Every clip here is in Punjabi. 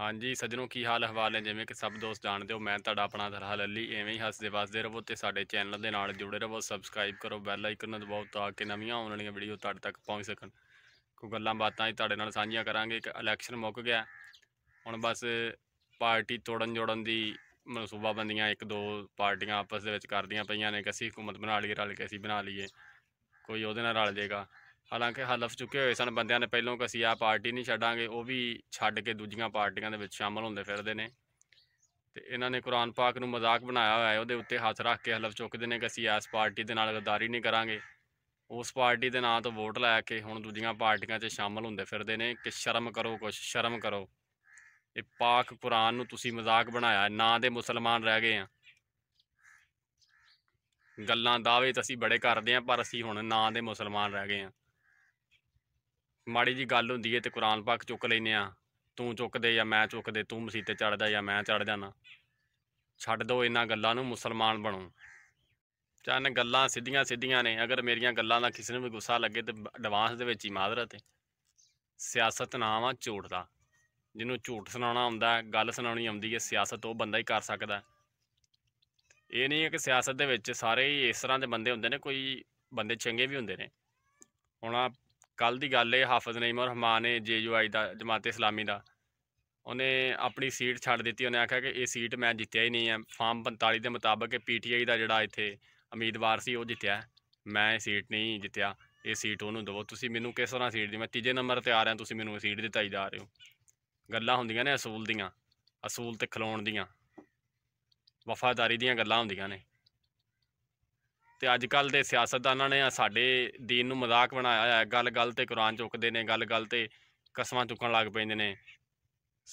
ਹਾਂਜੀ ਸੱਜਣੋ ਕੀ ਹਾਲ ਹਵਾਲ ਨੇ ਜਿਵੇਂ ਕਿ ਸਭ ਦੋਸਤ ਜਾਣਦੇ ਹੋ ਮੈਂ ਤੁਹਾਡਾ ਆਪਣਾ ਦਰਹਾ ਲੱਲੀ ਐਵੇਂ ਹੀ ਹੱਸਦੇ ਵਸਦੇ ਰਹੋ ਤੇ ਸਾਡੇ ਚੈਨਲ ਦੇ ਨਾਲ ਜੁੜੇ ਰਹੋ ਸਬਸਕ੍ਰਾਈਬ ਕਰੋ ਬੈਲ ਆਈਕਨ ਨੂੰ ਦਬਾਓ ਤਾਂ ਕਿ ਨਵੀਆਂ ਆਉਣ ਵਾਲੀਆਂ ਵੀਡੀਓ ਤੁਹਾਡੇ ਤੱਕ ਪਹੁੰਚ ਸਕਣ ਕੋ ਗੱਲਾਂ ਬਾਤਾਂ ਤੁਹਾਡੇ ਨਾਲ ਸਾਂਝੀਆਂ ਕਰਾਂਗੇ ਕਿ ਇਲੈਕਸ਼ਨ ਮੁੱਕ ਗਿਆ ਹੁਣ ਬਸ ਪਾਰਟੀ ਤੋੜਨ ਜੋੜਨ ਦੀ ਬੰਦੀਆਂ ਇੱਕ ਦੋ ਪਾਰਟੀਆਂ ਆਪਸ ਦੇ ਵਿੱਚ ਕਰਦੀਆਂ ਪਈਆਂ ਨੇ ਕਿ ਅਸੀਂ ਹਕੂਮਤ ਬਣਾ ਲਈਏ ਰਲ ਕੇ ਅਸੀਂ ਬਣਾ ਲਈਏ ਕੋਈ ਉਹਦੇ ਨਾਲ ਰਲ ਜਾਏਗਾ ਹਾਲਾਂਕਿ ਹਲਫ ਚੁੱਕੇ ਹੋਏ ਸਨ ਬੰਦਿਆਂ ਨੇ ਪਹਿਲਾਂ ਕਿ ਅਸੀਂ ਆ ਪਾਰਟੀ ਨਹੀਂ ਛੱਡਾਂਗੇ ਉਹ ਵੀ ਛੱਡ ਕੇ ਦੂਜੀਆਂ ਪਾਰਟੀਆਂ ਦੇ ਵਿੱਚ ਸ਼ਾਮਲ ਹੁੰਦੇ ਫਿਰਦੇ ਨੇ ਤੇ ਇਹਨਾਂ ਨੇ ਕੁਰਾਨ ਪਾਕ ਨੂੰ ਮਜ਼ਾਕ ਬਣਾਇਆ ਹੋਇਆ ਹੈ ਉਹਦੇ ਉੱਤੇ ਹੱਥ ਰੱਖ ਕੇ ਹਲਫ ਚੁੱਕਦੇ ਨੇ ਕਿ ਅਸੀਂ ਇਸ ਪਾਰਟੀ ਦੇ ਨਾਲ ਗਦਾਰੀ ਨਹੀਂ ਕਰਾਂਗੇ ਉਸ ਪਾਰਟੀ ਦੇ ਨਾਂ ਤੋਂ ਵੋਟ ਲੈ ਕੇ ਹੁਣ ਦੂਜੀਆਂ ਪਾਰਟੀਆਂ 'ਚ ਸ਼ਾਮਲ ਹੁੰਦੇ ਫਿਰਦੇ ਨੇ ਕਿ ਸ਼ਰਮ ਕਰੋ ਕੁਛ ਸ਼ਰਮ ਕਰੋ ਇਹ ਪਾਕ ਕੁਰਾਨ ਨੂੰ ਤੁਸੀਂ ਮਜ਼ਾਕ ਬਣਾਇਆ ਨਾਂ ਦੇ ਮੁਸਲਮਾਨ ਰਹਿ ਗਏ ਆ ਗੱਲਾਂ ਦਾਅਵੇ ਤਾਂ ਅਸੀਂ ਬੜੇ ਕਰਦੇ ਆ ਪਰ ਅਸੀਂ ਹੁਣ ਨਾਂ ਦੇ ਮੁਸਲਮਾਨ ਰਹਿ ਗਏ ਆ ਮਾੜੀ ਜੀ ਗੱਲ ਹੁੰਦੀ ਏ ਤੇ ਕੁਰਾਨ ਪਾਕ ਚੁੱਕ ਲੈਨੇ ਆ ਤੂੰ ਚੁੱਕਦੇ ਜਾਂ ਮੈਂ ਚੁੱਕਦੇ ਤੂੰ ਮਸੀਤੇ ਚੜਦਾ ਜਾਂ ਮੈਂ ਚੜ ਜਾਣਾ ਛੱਡ ਦਿਓ ਇਹਨਾਂ ਗੱਲਾਂ ਨੂੰ ਮੁਸਲਮਾਨ ਬਣੋ ਚੰਨ ਗੱਲਾਂ ਸਿੱਧੀਆਂ ਸਿੱਧੀਆਂ ਨੇ ਅਗਰ ਮੇਰੀਆਂ ਗੱਲਾਂ ਦਾ ਕਿਸੇ ਨੂੰ ਵੀ ਗੁੱਸਾ ਲੱਗੇ ਤੇ ਐਡਵਾਂਸ ਦੇ ਵਿੱਚ ਹੀ ਮਾਜ਼ਰਤ ਹੈ ਸਿਆਸਤ ਨਾਮ ਆ ਝੂਠ ਦਾ ਜਿਹਨੂੰ ਝੂਠ ਸੁਣਾਉਣਾ ਹੁੰਦਾ ਗੱਲ ਸੁਣਾਉਣੀ ਆਉਂਦੀ ਹੈ ਸਿਆਸਤ ਉਹ ਬੰਦਾ ਹੀ ਕਰ ਸਕਦਾ ਇਹ ਨਹੀਂ ਹੈ ਕਿ ਸਿਆਸਤ ਦੇ ਵਿੱਚ ਸਾਰੇ ਹੀ ਇਸ ਤਰ੍ਹਾਂ ਦੇ ਬੰਦੇ ਹੁੰਦੇ ਨੇ ਕੋਈ ਬੰਦੇ ਚੰਗੇ ਵੀ ਹੁੰਦੇ ਨੇ ਹੁਣ ਆ ਕੱਲ ਦੀ ਗੱਲ ਹੈ ਹਾਫਿਜ਼ ਨਈਮ ਰਹਿਮਾਨ ਨੇ ਜੇਯੂਆਈ ਦਾ ਜਮਾਤ ਇਸਲਾਮੀ ਦਾ ਉਹਨੇ ਆਪਣੀ ਸੀਟ ਛੱਡ ਦਿੱਤੀ ਉਹਨੇ ਆਖਿਆ ਕਿ ਇਹ ਸੀਟ ਮੈਂ ਜਿੱਤਿਆ ਹੀ ਨਹੀਂ ਹੈ ਫਾਰਮ 45 ਦੇ ਮੁਤਾਬਕ ਕਿ ਪੀਟੀਆਈ ਦਾ ਜਿਹੜਾ ਇੱਥੇ ਉਮੀਦਵਾਰ ਸੀ ਉਹ ਜਿੱਤਿਆ ਮੈਂ ਇਹ ਸੀਟ ਨਹੀਂ ਜਿੱਤਿਆ ਇਹ ਸੀਟ ਉਹਨੂੰ ਦਿਵੋ ਤੁਸੀਂ ਮੈਨੂੰ ਕਿਸ ਤਰ੍ਹਾਂ ਸੀਟ ਦੀ ਮੈਂ ਤੀਜੇ ਨੰਬਰ ਤੇ ਆ ਰਿਹਾ ਤੁਸੀਂ ਮੈਨੂੰ ਸੀਟ ਦਿੱਤਾਈ ਜਾ ਰਹੇ ਹੋ ਗੱਲਾਂ ਹੁੰਦੀਆਂ ਨੇ ਅਸੂਲ ਦੀਆਂ ਅਸੂਲ ਤੇ ਖਲੋਣ ਦੀਆਂ ਵਫਾਦਾਰੀ ਦੀਆਂ ਗੱਲਾਂ ਹੁੰਦੀਆਂ ਨੇ ਤੇ ਅੱਜ ਕੱਲ ਦੇ ਸਿਆਸਤਦਾਨਾਂ ਨੇ ਸਾਡੇ دین ਨੂੰ ਮਜ਼ਾਕ ਬਣਾਇਆ ਹੈ ਗੱਲ-ਗੱਲ ਤੇ ਕੁਰਾਨ ਚੁੱਕਦੇ ਨੇ ਗੱਲ-ਗੱਲ ਤੇ ਕਸਮਾਂ ਚੁੱਕਣ ਲੱਗ ਪੈਂਦੇ ਨੇ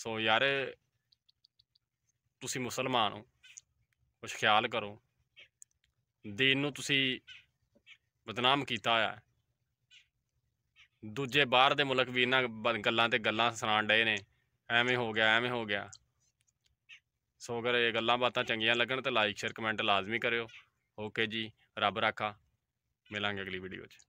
ਸੋ ਯਾਰ ਤੁਸੀਂ ਮੁਸਲਮਾਨ ਹੋ ਕੁਝ ਖਿਆਲ ਕਰੋ دین ਨੂੰ ਤੁਸੀਂ ਬਦਨਾਮ ਕੀਤਾ ਆ ਦੂਜੇ ਬਾਹਰ ਦੇ ਮੁਲਕ ਵੀ ਇਹਨਾਂ ਗੱਲਾਂ ਤੇ ਗੱਲਾਂ ਸੁਣਾਣ ਡਏ ਨੇ ਐਵੇਂ ਹੋ ਗਿਆ ਐਵੇਂ ਹੋ ਗਿਆ ਸੋ ਅਗਰ ਇਹ ਗੱਲਾਂ ਬਾਤਾਂ ਚੰਗੀਆਂ ਲੱਗਣ ਤਾਂ ਲਾਈਕ ਸ਼ੇਅਰ ਕਮੈਂਟ ਲਾਜ਼ਮੀ ਕਰਿਓ ਓਕੇ ਜੀ ਰੱਬ ਰਾਖਾ ਮਿਲਾਂਗੇ ਅਗਲੀ ਵੀਡੀਓ 'ਚ